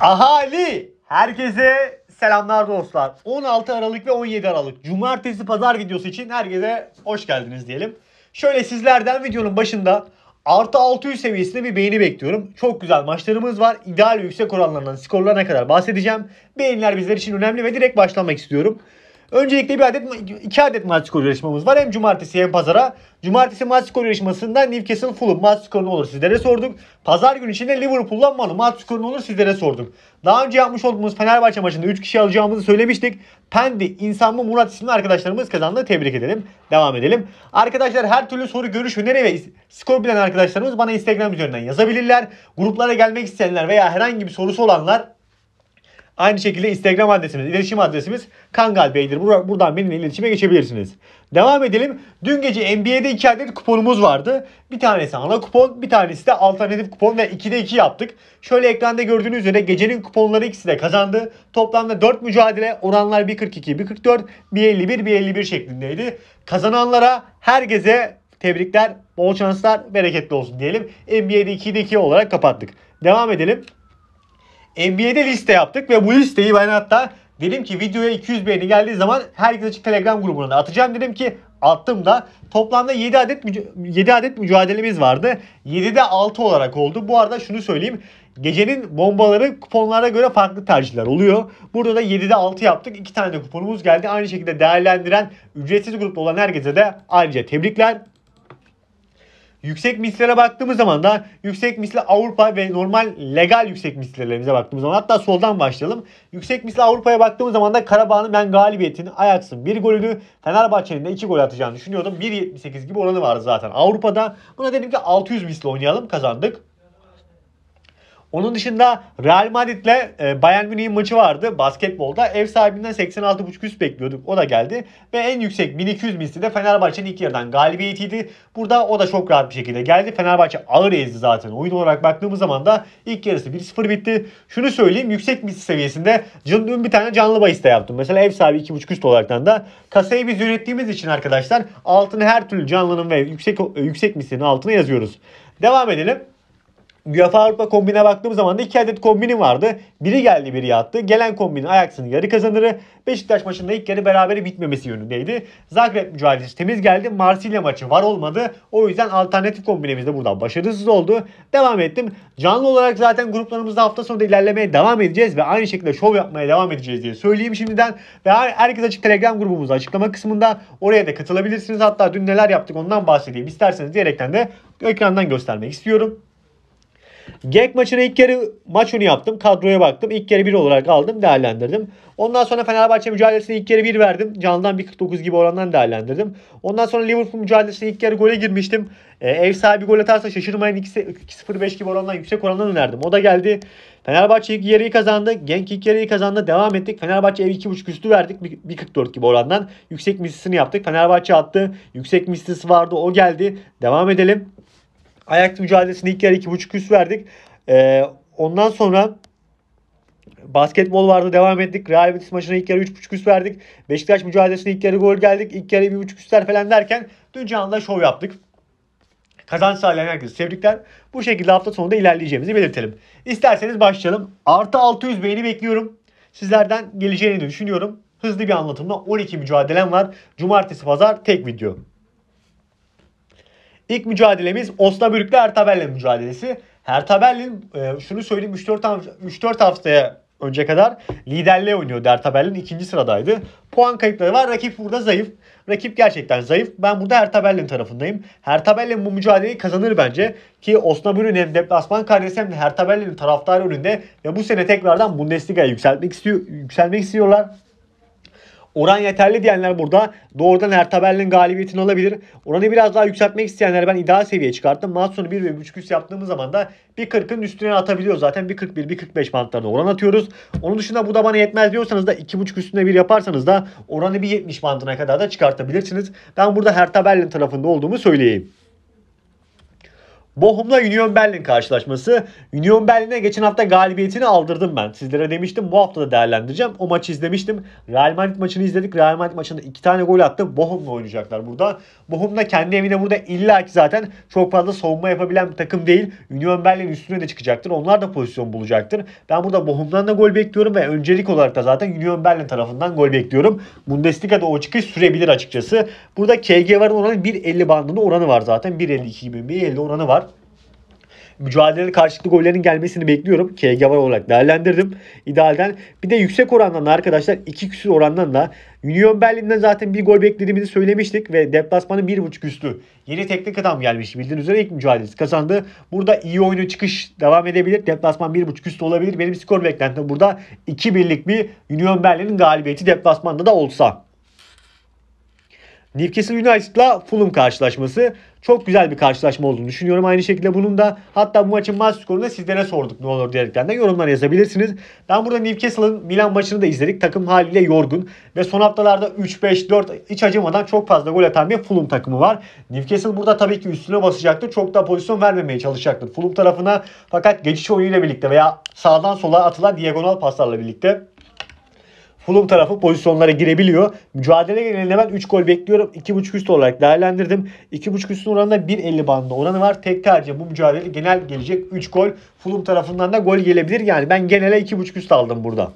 Ahali! Herkese selamlar dostlar. 16 Aralık ve 17 Aralık Cumartesi Pazar videosu için herkese hoş geldiniz diyelim. Şöyle sizlerden videonun başında artı 600 seviyesinde bir beğeni bekliyorum. Çok güzel maçlarımız var. İdeal ve yüksek oranlarından skorlarına kadar bahsedeceğim. Beğeniler bizler için önemli ve direkt başlamak istiyorum. Öncelikle bir adet, iki adet maç skoru yarışmamız var. Hem cumartesi hem pazara. Cumartesi maç skoru yarışmasında Newcastle Fulham maç skoru ne olur sizlere sorduk. Pazar günü içinde Liverpool'la Manu maç skoru ne olur sizlere sorduk. Daha önce yapmış olduğumuz Fenerbahçe maçında 3 kişi alacağımızı söylemiştik. Pendi, İnsan mı Murat isimli arkadaşlarımız kazandı. Tebrik edelim. Devam edelim. Arkadaşlar her türlü soru, görüş, öneri ve skor bilen arkadaşlarımız bana Instagram üzerinden yazabilirler. Gruplara gelmek isteyenler veya herhangi bir sorusu olanlar Aynı şekilde Instagram adresimiz, iletişim adresimiz Kangal Bey'dir. Buradan benimle iletişime geçebilirsiniz. Devam edelim. Dün gece NBA'de iki adet kuponumuz vardı. Bir tanesi ana kupon, bir tanesi de alternatif kupon ve 2'de 2 yaptık. Şöyle ekranda gördüğünüz üzere gecenin kuponları ikisi de kazandı. Toplamda 4 mücadele oranlar 1.42, 1.44, 1.51, 1.51 şeklindeydi. Kazananlara herkese tebrikler, bol şanslar, bereketli olsun diyelim. NBA'de 2'de 2 olarak kapattık. Devam edelim. NBA'de liste yaptık ve bu listeyi ben hatta dedim ki videoya 200 beğeni geldiği zaman herkes açık Telegram grubuna da atacağım dedim ki attım da toplamda 7 adet 7 adet mücadelemiz vardı. 7'de 6 olarak oldu. Bu arada şunu söyleyeyim. Gecenin bombaları kuponlara göre farklı tercihler oluyor. Burada da 7'de 6 yaptık. 2 tane de kuponumuz geldi. Aynı şekilde değerlendiren ücretsiz grupta olan herkese de ayrıca tebrikler yüksek mislere baktığımız zaman da yüksek misli Avrupa ve normal legal yüksek mislerlerimize baktığımız zaman hatta soldan başlayalım. Yüksek misli Avrupa'ya baktığımız zaman da Karabağ'ın ben galibiyetini Ajax'ın bir golünü Fenerbahçe'nin de iki gol atacağını düşünüyordum. 1.78 gibi oranı vardı zaten Avrupa'da. Buna dedim ki 600 misli oynayalım kazandık. Onun dışında Real Madrid ile e, Bayern Münih'in maçı vardı basketbolda. Ev sahibinden 86.5 üst bekliyorduk. O da geldi. Ve en yüksek 1200 misli de Fenerbahçe'nin ilk yarıdan galibiyetiydi. Burada o da çok rahat bir şekilde geldi. Fenerbahçe ağır ezdi zaten. Oyun olarak baktığımız zaman da ilk yarısı 1-0 bitti. Şunu söyleyeyim yüksek misli seviyesinde dün bir tane canlı bahis de yaptım. Mesela ev sahibi 2.5 üst olaraktan da kasayı biz yönettiğimiz için arkadaşlar altını her türlü canlının ve yüksek yüksek mislinin altına yazıyoruz. Devam edelim. UEFA Avrupa kombine baktığım zaman da iki adet kombinim vardı. Biri geldi biri yattı. Gelen kombinin Ajax'ın yarı kazanırı Beşiktaş maçında ilk yarı berabere bitmemesi yönündeydi. Zagreb mücadelesi temiz geldi. Marsilya maçı var olmadı. O yüzden alternatif kombinemiz de buradan başarısız oldu. Devam ettim. Canlı olarak zaten gruplarımızda hafta sonu da ilerlemeye devam edeceğiz ve aynı şekilde şov yapmaya devam edeceğiz diye söyleyeyim şimdiden. Ve herkes açık Telegram grubumuz açıklama kısmında oraya da katılabilirsiniz. Hatta dün neler yaptık ondan bahsedeyim isterseniz diyerekten de ekrandan göstermek istiyorum. Genk maçını ilk kere maç önü yaptım. Kadroya baktım. İlk kere 1 olarak aldım. Değerlendirdim. Ondan sonra Fenerbahçe mücadelesini ilk kere 1 verdim. Candan 1.49 gibi orandan değerlendirdim. Ondan sonra Liverpool mücadelesine ilk kere gole girmiştim. E, ev sahibi gol atarsa şaşırmayın 2.05 gibi orandan yüksek orandan önerdim. O da geldi. Fenerbahçe ilk yarıyı kazandı. Genk ilk yarıyı kazandı. Devam ettik. Fenerbahçe ev 2.5 üstü verdik. 1.44 gibi orandan. Yüksek mislisini yaptık. Fenerbahçe attı. Yüksek mislis vardı. O geldi. Devam edelim. Ajax mücadelesini ilk yarı 2.5 üst verdik. E, ondan sonra basketbol vardı devam ettik. Real Betis maçına ilk yarı 3.5 üst verdik. Beşiktaş mücadelesine ilk yarı gol geldik. İlk yarı 1.5 üstler falan derken dün canlı şov yaptık. Kazanç sağlayan herkese tebrikler. Bu şekilde hafta sonunda ilerleyeceğimizi belirtelim. İsterseniz başlayalım. Artı 600 beğeni bekliyorum. Sizlerden geleceğini düşünüyorum. Hızlı bir anlatımla 12 mücadelem var. Cumartesi, pazar tek video. İlk mücadelemiz Osna Osnabrück'le Ertabel'le mücadelesi. Ertabel'in e, şunu söyleyeyim 3-4 haftaya önce kadar liderliğe oynuyordu. Ertabel'in ikinci sıradaydı. Puan kayıpları var. Rakip burada zayıf. Rakip gerçekten zayıf. Ben burada Ertabel'in tarafındayım. Ertabel'in bu mücadeleyi kazanır bence. Ki Osna Osnabrück'ün hem deplasman karnesi hem de Ertabel'in taraftarı önünde ve bu sene tekrardan Bundesliga'ya yükselmek istiyor, yükselmek istiyorlar. Oran yeterli diyenler burada doğrudan Ertabel'in galibiyetini alabilir. Oranı biraz daha yükseltmek isteyenler ben ideal seviyeye çıkarttım. Maç sonu 1.5 üst yaptığımız zaman da 1.40'ın üstüne atabiliyor Zaten 1.41, 1.45 bantlarına oran atıyoruz. Onun dışında bu da bana yetmez diyorsanız da 2.5 üstüne bir yaparsanız da oranı 1.70 bandına kadar da çıkartabilirsiniz. Ben burada Hertha Berlin tarafında olduğumu söyleyeyim. Bochum'la Union Berlin karşılaşması. Union Berlin'e geçen hafta galibiyetini aldırdım ben. Sizlere demiştim bu hafta da değerlendireceğim. O maçı izlemiştim. Real Madrid maçını izledik. Real Madrid maçında iki tane gol attı. Bochum'la oynayacaklar burada. Bochum da kendi evine burada illa ki zaten çok fazla savunma yapabilen bir takım değil. Union Berlin üstüne de çıkacaktır. Onlar da pozisyon bulacaktır. Ben burada Bochum'dan da gol bekliyorum ve öncelik olarak da zaten Union Berlin tarafından gol bekliyorum. Bundesliga'da o çıkış sürebilir açıkçası. Burada KG var oranı 1.50 bandında oranı var zaten. 1.52 gibi 1.50 oranı var mücadelede karşılıklı gollerin gelmesini bekliyorum. KG var olarak değerlendirdim. İdealden. Bir de yüksek orandan da arkadaşlar 2 küsür orandan da Union Berlin'den zaten bir gol beklediğimizi söylemiştik ve deplasmanın 1.5 üstü. Yeni teknik adam gelmiş. Bildiğiniz üzere ilk mücadelesi kazandı. Burada iyi oyunu çıkış devam edebilir. Deplasman 1.5 üstü olabilir. Benim skor beklentim burada 2 birlik bir Union Berlin'in galibiyeti deplasmanda da olsa. Newcastle United'la Fulham karşılaşması çok güzel bir karşılaşma olduğunu düşünüyorum. Aynı şekilde bunun da hatta bu maçın maç skorunu sizlere sorduk ne olur diyerekten de yorumlara yazabilirsiniz. Ben burada Newcastle'ın Milan maçını da izledik. Takım haliyle yorgun ve son haftalarda 3-5-4 iç acımadan çok fazla gol atan bir Fulham takımı var. Newcastle burada tabii ki üstüne basacaktır. Çok da pozisyon vermemeye çalışacaktır Fulham tarafına. Fakat geçiş oyunuyla birlikte veya sağdan sola atılan diagonal paslarla birlikte Fulham tarafı pozisyonlara girebiliyor. Mücadele genelinde ben 3 gol bekliyorum. 2.5 üst olarak değerlendirdim. 2.5 üstün oranında 1.50 bandında oranı var. Tek tercih bu mücadele genel gelecek 3 gol. Fulham tarafından da gol gelebilir. Yani ben genele 2.5 üst aldım burada.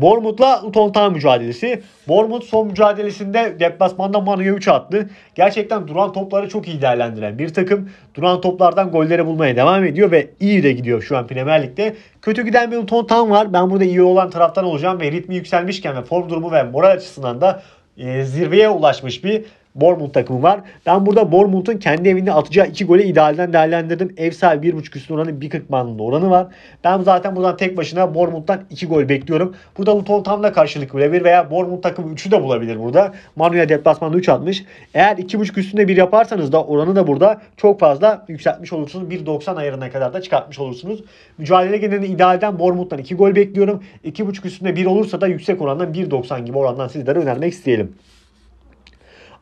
Bournemouth'la Luton Town mücadelesi. Bournemouth son mücadelesinde deplasmanda Manu'ya 3 attı. Gerçekten duran topları çok iyi değerlendiren bir takım. Duran toplardan golleri bulmaya devam ediyor ve iyi de gidiyor şu an Premier Lig'de. Kötü giden bir Luton Town var. Ben burada iyi olan taraftan olacağım ve ritmi yükselmişken ve form durumu ve moral açısından da e, zirveye ulaşmış bir Bournemouth takımı var. Ben burada Bournemouth'un kendi evinde atacağı 2 golü idealden değerlendirdim. Ev sahibi 1.5 üstün oranı 1.40 bandında oranı var. Ben zaten buradan tek başına Bournemouth'tan 2 gol bekliyorum. Burada Luton Town'la karşılık verebilir veya Bournemouth takımı 3'ü de bulabilir burada. Manuel deplasmanda 3 atmış. Eğer 2.5 üstünde 1 yaparsanız da oranı da burada çok fazla yükseltmiş olursunuz. 1.90 ayarına kadar da çıkartmış olursunuz. Mücadele genelinde idealden Bournemouth'tan 2 gol bekliyorum. 2.5 üstünde 1 olursa da yüksek orandan 1.90 gibi orandan sizlere önermek isteyelim.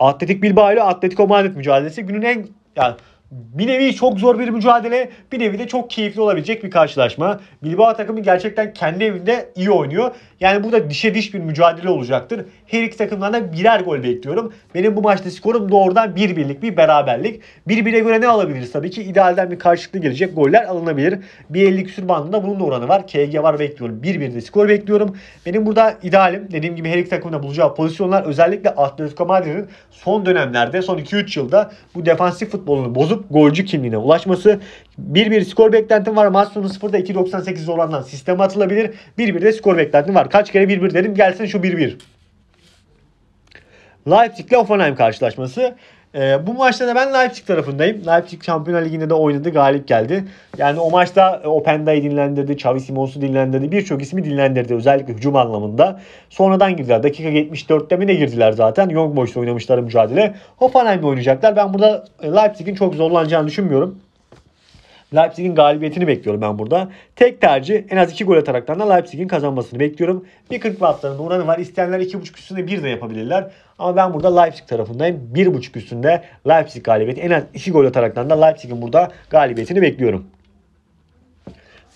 Atletik Bilbao ile Atletico Madrid mücadelesi günün en yani bir nevi çok zor bir mücadele, bir nevi de çok keyifli olabilecek bir karşılaşma. Bilbao takımı gerçekten kendi evinde iyi oynuyor. Yani burada dişe diş bir mücadele olacaktır. Her iki takımdan da birer gol bekliyorum. Benim bu maçta skorum doğrudan bir birlik bir beraberlik. Bir bire göre ne alabiliriz tabii ki? idealden bir karşılıklı gelecek goller alınabilir. Bir 50 küsür bandında bunun da oranı var. KG var bekliyorum. Bir birde skor bekliyorum. Benim burada idealim dediğim gibi her iki takımda bulacağı pozisyonlar özellikle Atletico Madrid'in son dönemlerde son 2-3 yılda bu defansif futbolunu bozup golcü kimliğine ulaşması. 1-1 skor beklentim var. Maç sonu 0'da 2.98 orandan sisteme atılabilir. 1-1 de skor beklentim var. Kaç kere 1-1 dedim gelsin şu 1-1. Leipzig ile Offenheim karşılaşması. E, bu maçta da ben Leipzig tarafındayım. Leipzig Şampiyonlar Ligi'nde de oynadı, galip geldi. Yani o maçta e, Openda'yı dinlendirdi, Xavi Simons'u dinlendirdi. Birçok ismi dinlendirdi özellikle hücum anlamında. Sonradan girdiler. Dakika 74'te mi ne girdiler zaten. Young Boys'la oynamışlar mücadele. Hoffenheim'le oynayacaklar. Ben burada e, Leipzig'in çok zorlanacağını düşünmüyorum. Leipzig'in galibiyetini bekliyorum ben burada. Tek tercih en az 2 gol ataraktan da Leipzig'in kazanmasını bekliyorum. Bir 40 altlarında oranı var. İsteyenler 2.5 üstünde 1 de yapabilirler. Ama ben burada Leipzig tarafındayım. 1.5 üstünde Leipzig galibiyeti. En az 2 gol ataraktan da Leipzig'in burada galibiyetini bekliyorum.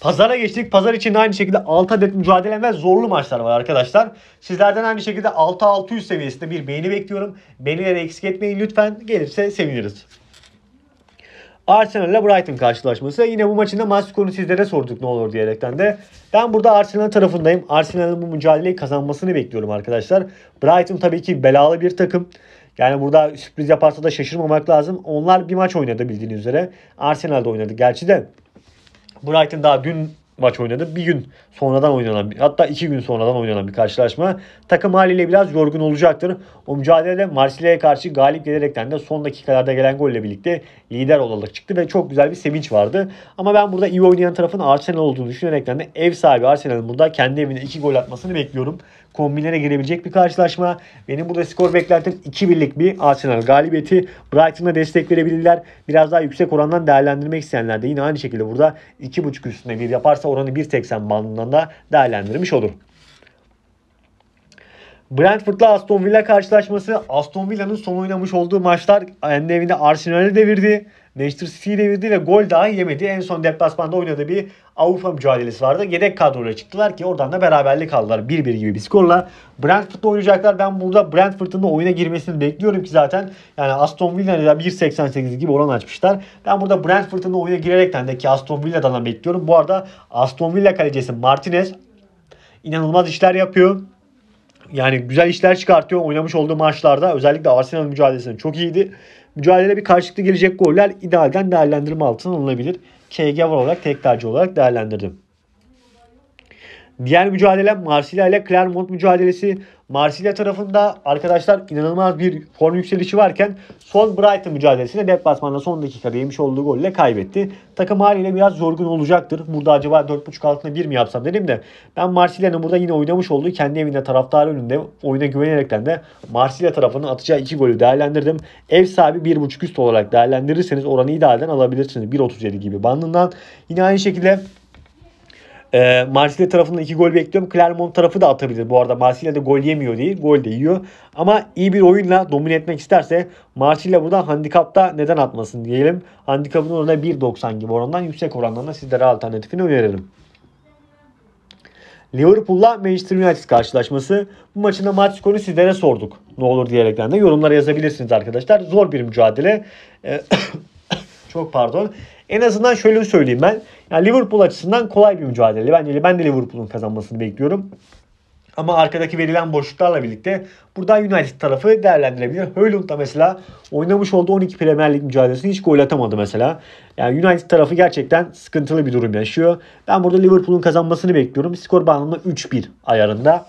Pazara geçtik. Pazar için aynı şekilde 6 adet mücadele ve zorlu maçlar var arkadaşlar. Sizlerden aynı şekilde 6-600 seviyesinde bir beğeni bekliyorum. Beğenilere eksik etmeyin lütfen. Gelirse seviniriz. Arsenal ile Brighton karşılaşması. Yine bu maçında da maç skorunu sizlere sorduk ne olur diyerekten de. Ben burada Arsenal tarafındayım. Arsenal'ın bu mücadeleyi kazanmasını bekliyorum arkadaşlar. Brighton tabii ki belalı bir takım. Yani burada sürpriz yaparsa da şaşırmamak lazım. Onlar bir maç oynadı bildiğiniz üzere. Arsenal'da oynadı gerçi de. Brighton daha dün maç oynadı. Bir gün sonradan oynanan hatta iki gün sonradan oynanan bir karşılaşma. Takım haliyle biraz yorgun olacaktır. O mücadelede Marsilya'ya karşı galip gelerekten de son dakikalarda gelen golle birlikte lider olarak çıktı ve çok güzel bir sevinç vardı. Ama ben burada iyi oynayan tarafın Arsenal olduğunu düşünerekten de ev sahibi Arsenal'ın burada kendi evine iki gol atmasını bekliyorum kombinlere girebilecek bir karşılaşma. Benim burada skor beklentim 2-1'lik bir Arsenal galibiyeti. Brighton'a destek verebilirler. Biraz daha yüksek orandan değerlendirmek isteyenler de yine aynı şekilde burada 2.5 üstüne bir yaparsa oranı 1.80 bandından da değerlendirmiş olur. Brentford'la Aston Villa karşılaşması Aston Villa'nın son oynamış olduğu maçlar kendi evinde Arsenal'e devirdi. Manchester City'yi devirdi ve gol daha yemedi. En son deplasmanda oynadığı bir Avrupa mücadelesi vardı. Yedek kadroyla çıktılar ki oradan da beraberlik aldılar. 1-1 gibi bir skorla. Brentford'da oynayacaklar. Ben burada Brentford'un da oyuna girmesini bekliyorum ki zaten. Yani Aston Villa'da 1.88 gibi oran açmışlar. Ben burada Brentford'un da oyuna girerekten de ki Aston Villa'dan da bekliyorum. Bu arada Aston Villa kalecisi Martinez inanılmaz işler yapıyor yani güzel işler çıkartıyor oynamış olduğu maçlarda. Özellikle Arsenal mücadelesinde çok iyiydi. Mücadele bir karşılıklı gelecek goller idealden değerlendirme altına alınabilir. KG var olarak tek tercih olarak değerlendirdim. Diğer mücadele Marsilya ile Clermont mücadelesi. Marsilya tarafında arkadaşlar inanılmaz bir form yükselişi varken son Brighton mücadelesinde deplasmanda son dakikada yemiş olduğu golle kaybetti. Takım haliyle biraz yorgun olacaktır. Burada acaba 4.5 altına 1 mi yapsam dedim de ben Marsilya'nın burada yine oynamış olduğu kendi evinde taraftar önünde oyuna güvenerekten de Marsilya tarafının atacağı 2 golü değerlendirdim. Ev sahibi 1.5 üst olarak değerlendirirseniz oranı idealden alabilirsiniz. 1.37 gibi bandından. Yine aynı şekilde e, Marsilya tarafından iki gol bekliyorum. Clermont tarafı da atabilir. Bu arada Marsilya da gol yemiyor değil. Gol de yiyor. Ama iyi bir oyunla domine etmek isterse Marsilya buradan handikapta neden atmasın diyelim. Handikapın orada 1.90 gibi orandan yüksek orandan sizlere alternatifini önerelim. Liverpool'la Manchester United karşılaşması. Bu maçın da maç skoru sizlere sorduk. Ne olur diyerekten de yorumlara yazabilirsiniz arkadaşlar. Zor bir mücadele. Ee, çok pardon. En azından şöyle söyleyeyim ben. Yani Liverpool açısından kolay bir mücadele. Bence ben de Liverpool'un kazanmasını bekliyorum. Ama arkadaki verilen boşluklarla birlikte burada United tarafı değerlendirebilir. Höylund da mesela oynamış olduğu 12 Premier Lig mücadelesini hiç gol atamadı mesela. Yani United tarafı gerçekten sıkıntılı bir durum yaşıyor. Ben burada Liverpool'un kazanmasını bekliyorum. Skor bağlamında 3-1 ayarında.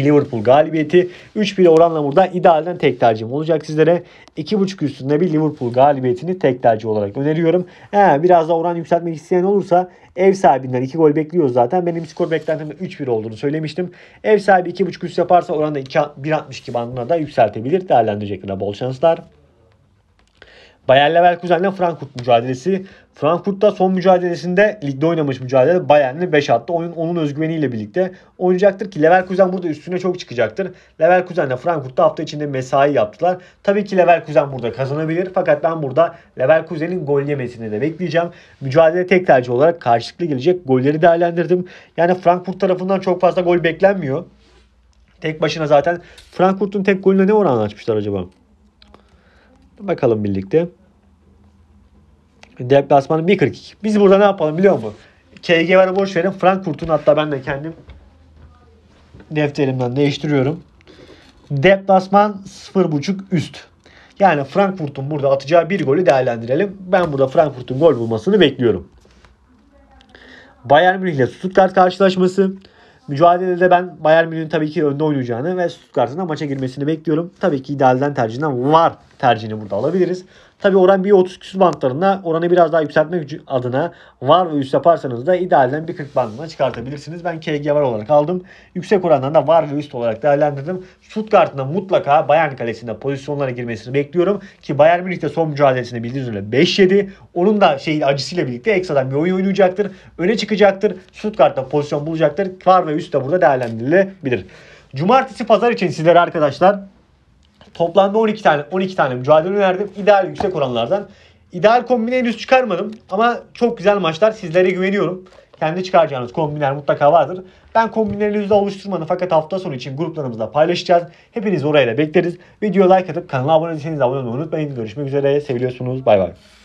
Liverpool galibiyeti 3-1 oranla burada idealden tek tercihim olacak sizlere. 2.5 üstünde bir Liverpool galibiyetini tek tercih olarak öneriyorum. He, biraz daha oran yükseltmek isteyen olursa ev sahibinden 2 gol bekliyoruz zaten. Benim skor beklentimde 3-1 olduğunu söylemiştim. Ev sahibi 2.5 üst yaparsa oranı 1.62 bandına da yükseltebilir. Değerlendirecekler bol şanslar. Bayer Leverkusen'le Frankfurt mücadelesi. Frankfurt da son mücadelesinde ligde oynamış mücadele Bayern'le 5 attı. Oyun onun özgüveniyle birlikte oynayacaktır ki Leverkusen burada üstüne çok çıkacaktır. Leverkusen'le Frankfurt'ta hafta içinde mesai yaptılar. Tabii ki Leverkusen burada kazanabilir fakat ben burada Leverkusen'in gol yemesini de bekleyeceğim. Mücadele tek tercih olarak karşılıklı gelecek golleri değerlendirdim. Yani Frankfurt tarafından çok fazla gol beklenmiyor. Tek başına zaten Frankfurt'un tek golüne ne oran açmışlar acaba? Bakalım birlikte. Deplasmanı 1.42. Biz burada ne yapalım biliyor musun? KG var boş verin. Frankfurt'un hatta ben de kendim defterimden değiştiriyorum. Deplasman 0.5 üst. Yani Frankfurt'un burada atacağı bir golü değerlendirelim. Ben burada Frankfurt'un gol bulmasını bekliyorum. Bayern Münih ile Stuttgart karşılaşması. Mücadelede ben Bayern Münih'in tabii ki önde oynayacağını ve Stuttgart'ın da maça girmesini bekliyorum. Tabii ki idealden tercihinden var tercihini burada alabiliriz. Tabi oran 1.30 küsur bantlarına oranı biraz daha yükseltmek adına var ve üst yaparsanız da idealden 1.40 bandına çıkartabilirsiniz. Ben KG var olarak aldım. Yüksek orandan da var ve üst olarak değerlendirdim. Stuttgart'ın mutlaka Bayern kalesinde pozisyonlara girmesini bekliyorum. Ki Bayern Münih son mücadelesinde bildiğiniz üzere 5-7. Onun da şey acısıyla birlikte ekstradan bir oyun oynayacaktır. Öne çıkacaktır. Stuttgart'ta pozisyon bulacaktır. Var ve üst de burada değerlendirilebilir. Cumartesi pazar için sizlere arkadaşlar Toplamda 12 tane 12 tane mücadele verdim. İdeal yüksek oranlardan. İdeal kombine henüz çıkarmadım ama çok güzel maçlar. Sizlere güveniyorum. Kendi çıkaracağınız kombinler mutlaka vardır. Ben kombinleri yüzde oluşturmadım fakat hafta sonu için gruplarımızda paylaşacağız. Hepiniz oraya da bekleriz. Videoya like atıp kanala abone değilseniz abone olmayı unutmayın. Görüşmek üzere. Seviliyorsunuz. Bay bay.